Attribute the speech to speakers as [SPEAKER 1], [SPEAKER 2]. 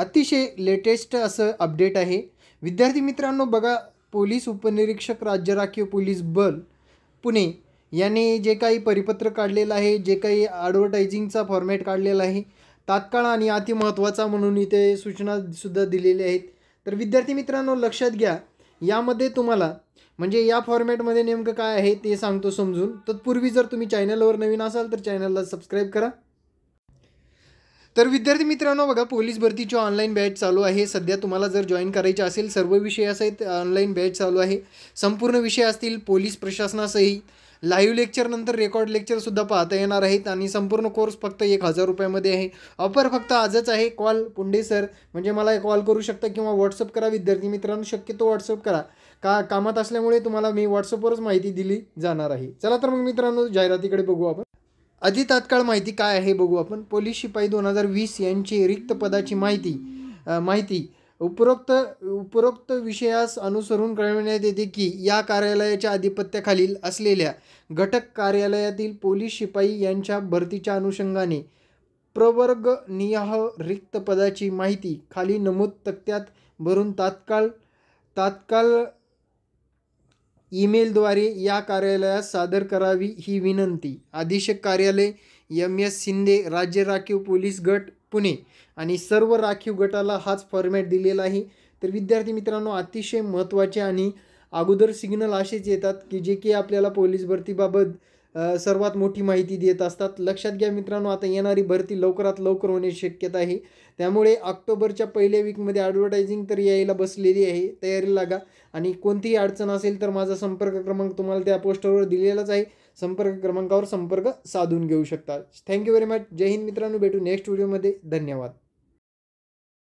[SPEAKER 1] अतिशय लेटेस्ट असं अपडेट आहे विद्यार्थी मित्रांनो बघा पोलीस उपनिरीक्षक राज्य राखीव पोलीस बल पुणे याने जे काही परिपत्र काढलेलं आहे जे काही ॲडव्हर्टायझिंगचा फॉर्मॅट काढलेला आहे तात्काळ आणि अतिमहत्त्वाचा म्हणून इथे सूचनासुद्धा दिलेल्या आहेत तर विद्यार्थी मित्रांनो लक्षात घ्या यामध्ये तुम्हाला म्हणजे या फॉर्मॅटमध्ये नेमकं काय आहे ते सांगतो समजून तत्पूर्वी जर तुम्ही चॅनलवर नवीन असाल तर चॅनलला सबस्क्राईब करा तर विद्यार्थी मित्रांनो बघा पोलीस भरतीची ऑनलाईन बॅच चालू आहे सध्या तुम्हाला जर जॉईन करायचे असेल सर्व विषय आहेत ऑनलाईन बॅच चालू आहे संपूर्ण विषय असतील पोलीस प्रशासनासही लाईव्ह लेक्चरनंतर रेकॉर्ड लेक्चरसुद्धा पाहता येणार आहेत आणि संपूर्ण कोर्स फक्त एक हजार रुपयामध्ये आहे ऑफर फक्त आजच आहे कॉल पुंडे सर म्हणजे मला कॉल करू शकता किंवा व्हॉट्सअप करा विद्यार्थी मित्रांनो शक्यतो व्हॉट्सअप करा का कामात असल्यामुळे तुम्हाला मी व्हॉट्सअपवरच माहिती दिली जाणार आहे चला तर मग मित्रांनो जाहिरातीकडे बघू आपण आधी तात्काळ माहिती काय आहे बघू आपण पोलीस शिपाई दोन हजार वीस यांची रिक्त पदाची माहिती माहिती उपरोक्त उपरोक्त विषयास अनुसरून कळविण्यात येते की या कार्यालयाच्या आधिपत्याखालील असलेल्या घटक कार्यालयातील पोलीस शिपाई यांच्या भरतीच्या अनुषंगाने प्रवर्गनियाह रिक्त पदाची माहिती खाली नमूद तक्त्यात भरून तात्काळ तात्काळ ईमेलद्वारे या कार्यालयात सादर करावी ही विनंती अधीक्षक कार्यालय यम एस शिंदे राज्य राखीव पोलीस गट पुणे आणि सर्व राखीव गटाला हाच फॉर्मॅट दिलेला आहे तर विद्यार्थी मित्रांनो अतिशय महत्त्वाचे आणि अगोदर सिग्नल असेच येतात की जे की आपल्याला पोलीस भरतीबाबत सर्वात मोठी माहिती देत असतात लक्षात घ्या मित्रांनो आता येणारी भरती लवकरात लवकर होण्याची शक्यता आहे त्यामुळे ऑक्टोबरच्या पहिल्या वीकमध्ये ॲडव्हर्टायझिंग तर यायला बसलेली आहे तयारी लागा आणि कोणतीही अडचण असेल तर माझा संपर्क क्रमांक तुम्हाला त्या पोस्टरवर दिलेलाच आहे संपर्क क्रमांकावर संपर्क साधून घेऊ शकता थँक्यू व्हेरी मच जय हिंद मित्रांनो भेटू नेक्स्ट व्हिडिओमध्ये धन्यवाद